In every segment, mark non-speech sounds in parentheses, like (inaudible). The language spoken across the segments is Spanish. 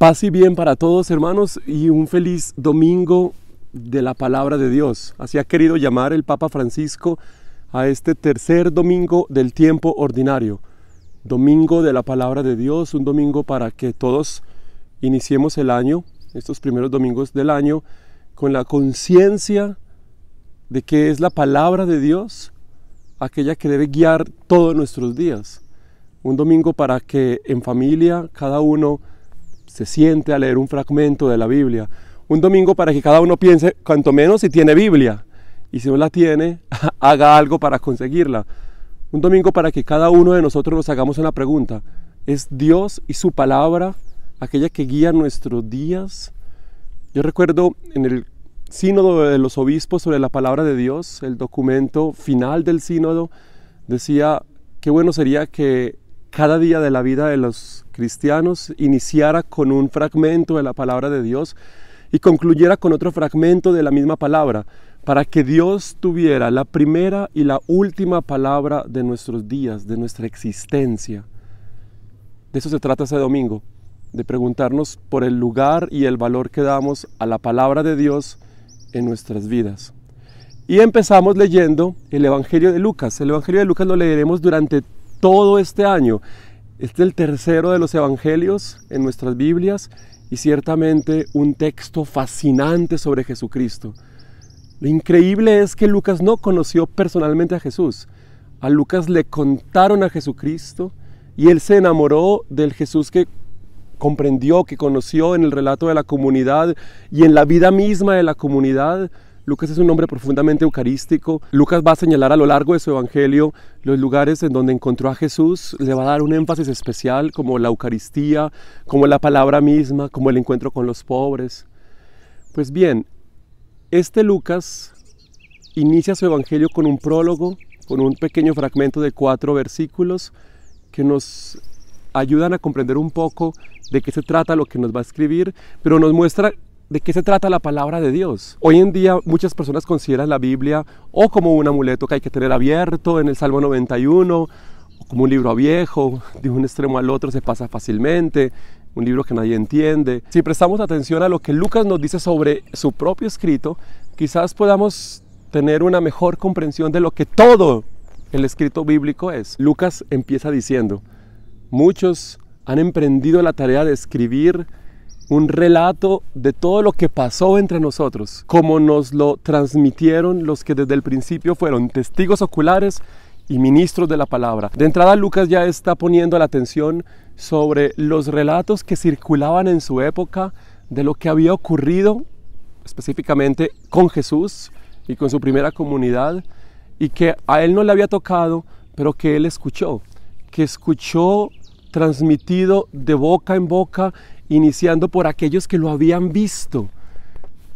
Paz y bien para todos hermanos y un feliz domingo de la palabra de Dios. Así ha querido llamar el Papa Francisco a este tercer domingo del tiempo ordinario. Domingo de la palabra de Dios, un domingo para que todos iniciemos el año, estos primeros domingos del año, con la conciencia de que es la palabra de Dios aquella que debe guiar todos nuestros días. Un domingo para que en familia cada uno se siente a leer un fragmento de la Biblia. Un domingo para que cada uno piense, cuanto menos si tiene Biblia. Y si no la tiene, (laughs) haga algo para conseguirla. Un domingo para que cada uno de nosotros nos hagamos una pregunta. ¿Es Dios y su palabra aquella que guía nuestros días? Yo recuerdo en el sínodo de los obispos sobre la palabra de Dios, el documento final del sínodo, decía, qué bueno sería que cada día de la vida de los cristianos iniciara con un fragmento de la palabra de Dios y concluyera con otro fragmento de la misma palabra, para que Dios tuviera la primera y la última palabra de nuestros días, de nuestra existencia. De eso se trata ese domingo, de preguntarnos por el lugar y el valor que damos a la palabra de Dios en nuestras vidas. Y empezamos leyendo el Evangelio de Lucas. El Evangelio de Lucas lo leeremos durante todo este año. Este es el tercero de los evangelios en nuestras Biblias y ciertamente un texto fascinante sobre Jesucristo. Lo increíble es que Lucas no conoció personalmente a Jesús. A Lucas le contaron a Jesucristo y él se enamoró del Jesús que comprendió, que conoció en el relato de la comunidad y en la vida misma de la comunidad Lucas es un hombre profundamente eucarístico. Lucas va a señalar a lo largo de su evangelio los lugares en donde encontró a Jesús, le va a dar un énfasis especial como la Eucaristía, como la palabra misma, como el encuentro con los pobres. Pues bien, este Lucas inicia su evangelio con un prólogo, con un pequeño fragmento de cuatro versículos que nos ayudan a comprender un poco de qué se trata lo que nos va a escribir, pero nos muestra de qué se trata la palabra de Dios. Hoy en día muchas personas consideran la Biblia o como un amuleto que hay que tener abierto en el Salmo 91, o como un libro viejo, de un extremo al otro se pasa fácilmente, un libro que nadie entiende. Si prestamos atención a lo que Lucas nos dice sobre su propio escrito, quizás podamos tener una mejor comprensión de lo que todo el escrito bíblico es. Lucas empieza diciendo, muchos han emprendido la tarea de escribir un relato de todo lo que pasó entre nosotros, como nos lo transmitieron los que desde el principio fueron testigos oculares y ministros de la palabra. De entrada Lucas ya está poniendo la atención sobre los relatos que circulaban en su época de lo que había ocurrido específicamente con Jesús y con su primera comunidad y que a él no le había tocado, pero que él escuchó, que escuchó transmitido de boca en boca, iniciando por aquellos que lo habían visto.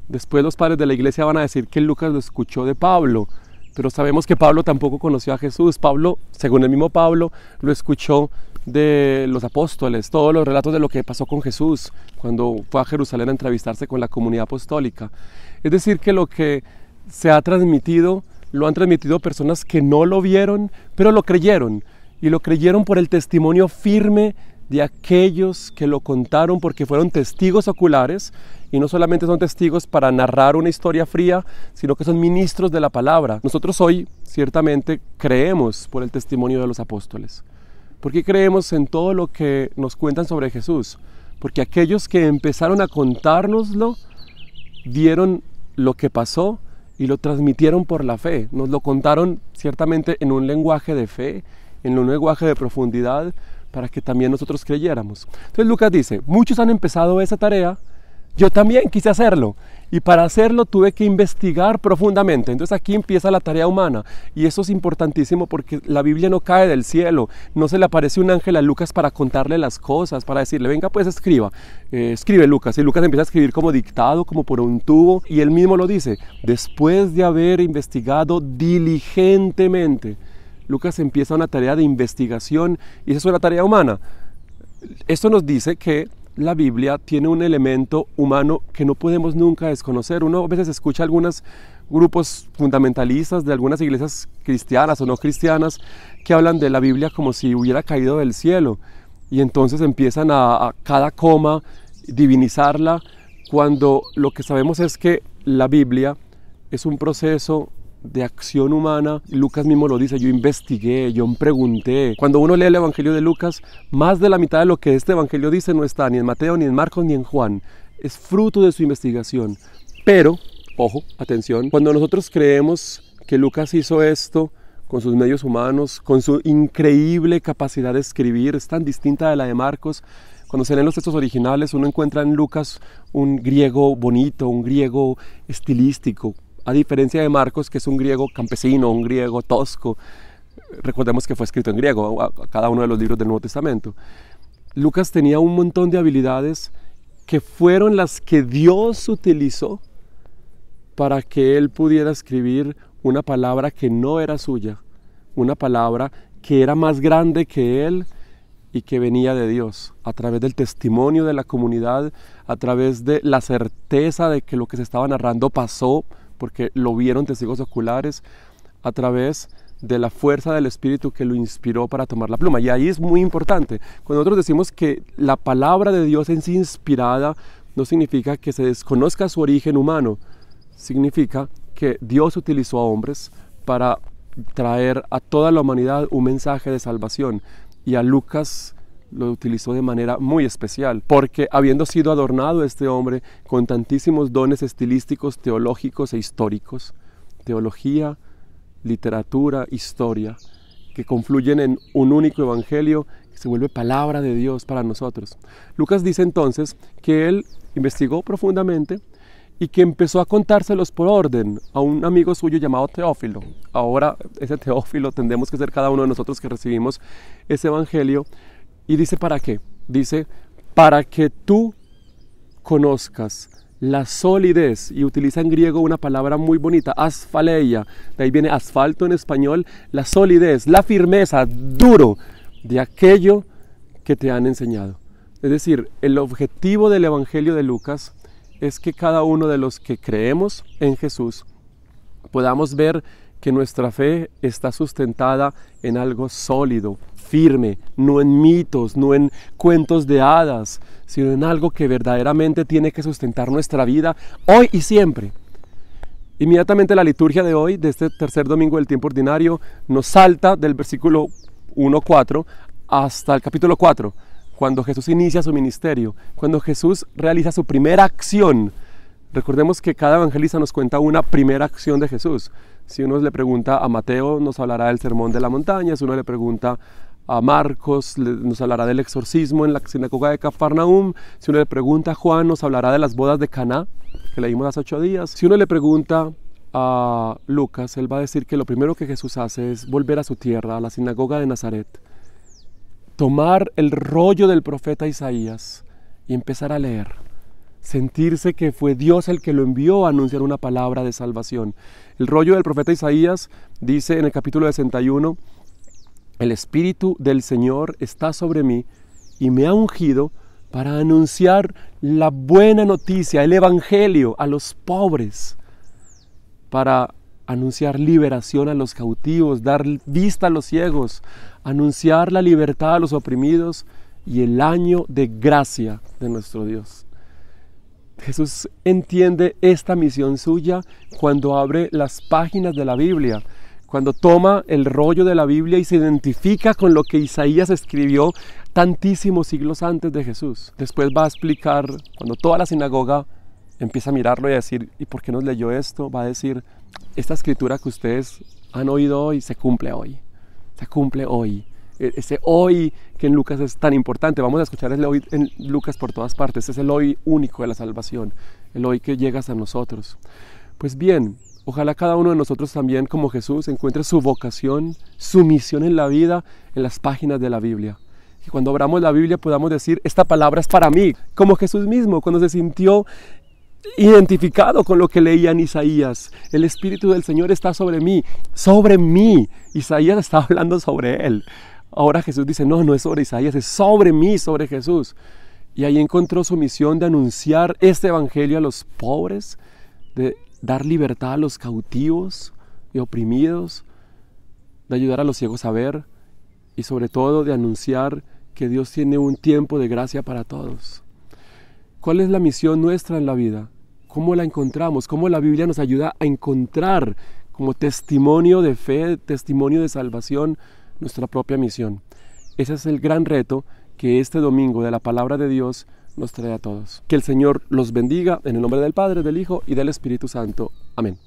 Después los padres de la iglesia van a decir que Lucas lo escuchó de Pablo, pero sabemos que Pablo tampoco conoció a Jesús. Pablo, según el mismo Pablo, lo escuchó de los apóstoles, todos los relatos de lo que pasó con Jesús cuando fue a Jerusalén a entrevistarse con la comunidad apostólica. Es decir, que lo que se ha transmitido lo han transmitido personas que no lo vieron, pero lo creyeron, y lo creyeron por el testimonio firme de aquellos que lo contaron porque fueron testigos oculares y no solamente son testigos para narrar una historia fría, sino que son ministros de la palabra. Nosotros hoy ciertamente creemos por el testimonio de los apóstoles. ¿Por qué creemos en todo lo que nos cuentan sobre Jesús? Porque aquellos que empezaron a contárnoslo dieron lo que pasó y lo transmitieron por la fe. Nos lo contaron ciertamente en un lenguaje de fe, en un lenguaje de profundidad para que también nosotros creyéramos. Entonces Lucas dice, muchos han empezado esa tarea, yo también quise hacerlo y para hacerlo tuve que investigar profundamente. Entonces aquí empieza la tarea humana y eso es importantísimo porque la Biblia no cae del cielo, no se le aparece un ángel a Lucas para contarle las cosas, para decirle, venga pues escriba, eh, escribe Lucas. Y Lucas empieza a escribir como dictado, como por un tubo y él mismo lo dice, después de haber investigado diligentemente Lucas empieza una tarea de investigación y esa es una tarea humana. Esto nos dice que la Biblia tiene un elemento humano que no podemos nunca desconocer. Uno a veces escucha algunos grupos fundamentalistas de algunas iglesias cristianas o no cristianas que hablan de la Biblia como si hubiera caído del cielo y entonces empiezan a, a cada coma divinizarla cuando lo que sabemos es que la Biblia es un proceso de acción humana. Lucas mismo lo dice, yo investigué, yo pregunté. Cuando uno lee el Evangelio de Lucas, más de la mitad de lo que este Evangelio dice no está ni en Mateo, ni en Marcos, ni en Juan. Es fruto de su investigación. Pero, ojo, atención, cuando nosotros creemos que Lucas hizo esto, con sus medios humanos, con su increíble capacidad de escribir, es tan distinta de la de Marcos. Cuando se leen los textos originales, uno encuentra en Lucas un griego bonito, un griego estilístico, a diferencia de Marcos, que es un griego campesino, un griego tosco, recordemos que fue escrito en griego, cada uno de los libros del Nuevo Testamento, Lucas tenía un montón de habilidades que fueron las que Dios utilizó para que él pudiera escribir una palabra que no era suya, una palabra que era más grande que él y que venía de Dios, a través del testimonio de la comunidad, a través de la certeza de que lo que se estaba narrando pasó porque lo vieron testigos oculares a través de la fuerza del Espíritu que lo inspiró para tomar la pluma. Y ahí es muy importante. Cuando nosotros decimos que la palabra de Dios en sí inspirada, no significa que se desconozca su origen humano. Significa que Dios utilizó a hombres para traer a toda la humanidad un mensaje de salvación. Y a Lucas lo utilizó de manera muy especial, porque habiendo sido adornado este hombre con tantísimos dones estilísticos, teológicos e históricos, teología, literatura, historia, que confluyen en un único evangelio que se vuelve palabra de Dios para nosotros. Lucas dice entonces que él investigó profundamente y que empezó a contárselos por orden a un amigo suyo llamado Teófilo. Ahora ese Teófilo tendremos que ser cada uno de nosotros que recibimos ese evangelio y dice, ¿para qué? Dice, para que tú conozcas la solidez, y utiliza en griego una palabra muy bonita, asfaleia, de ahí viene asfalto en español, la solidez, la firmeza, duro, de aquello que te han enseñado. Es decir, el objetivo del Evangelio de Lucas es que cada uno de los que creemos en Jesús podamos ver que nuestra fe está sustentada en algo sólido, firme, no en mitos, no en cuentos de hadas, sino en algo que verdaderamente tiene que sustentar nuestra vida hoy y siempre. Inmediatamente la liturgia de hoy, de este tercer domingo del tiempo ordinario, nos salta del versículo 1.4 hasta el capítulo 4, cuando Jesús inicia su ministerio, cuando Jesús realiza su primera acción. Recordemos que cada evangelista nos cuenta una primera acción de Jesús. Si uno le pregunta a Mateo, nos hablará del sermón de la montaña. Si uno le pregunta a Marcos nos hablará del exorcismo en la sinagoga de Cafarnaum. Si uno le pregunta a Juan, nos hablará de las bodas de Caná, que leímos hace ocho días. Si uno le pregunta a Lucas, él va a decir que lo primero que Jesús hace es volver a su tierra, a la sinagoga de Nazaret, tomar el rollo del profeta Isaías y empezar a leer. Sentirse que fue Dios el que lo envió a anunciar una palabra de salvación. El rollo del profeta Isaías dice en el capítulo 61, el Espíritu del Señor está sobre mí y me ha ungido para anunciar la buena noticia, el Evangelio a los pobres, para anunciar liberación a los cautivos, dar vista a los ciegos, anunciar la libertad a los oprimidos y el año de gracia de nuestro Dios. Jesús entiende esta misión suya cuando abre las páginas de la Biblia cuando toma el rollo de la Biblia y se identifica con lo que Isaías escribió tantísimos siglos antes de Jesús. Después va a explicar, cuando toda la sinagoga empieza a mirarlo y a decir, ¿y por qué nos leyó esto? Va a decir, esta escritura que ustedes han oído hoy se cumple hoy, se cumple hoy. E-, ese hoy que en Lucas es tan importante, vamos a escuchar el hoy en Lucas por todas partes, es el hoy único de la salvación, el hoy que llegas a nosotros. Pues bien, Ojalá cada uno de nosotros también, como Jesús, encuentre su vocación, su misión en la vida, en las páginas de la Biblia. que cuando abramos la Biblia podamos decir, esta palabra es para mí, como Jesús mismo, cuando se sintió identificado con lo que leía en Isaías. El Espíritu del Señor está sobre mí, sobre mí. Isaías está (laughs) hablando sobre él. Ahora Jesús dice, no, no es sobre Isaías, es sobre mí, sobre Jesús. Y ahí encontró su misión de anunciar este Evangelio a los pobres, de dar libertad a los cautivos y oprimidos, de ayudar a los ciegos a ver y sobre todo de anunciar que Dios tiene un tiempo de gracia para todos. ¿Cuál es la misión nuestra en la vida? ¿Cómo la encontramos? ¿Cómo la Biblia nos ayuda a encontrar como testimonio de fe, testimonio de salvación, nuestra propia misión? Ese es el gran reto que este domingo de la palabra de Dios nos trae a todos. Que el Señor los bendiga en el nombre del Padre, del Hijo y del Espíritu Santo. Amén.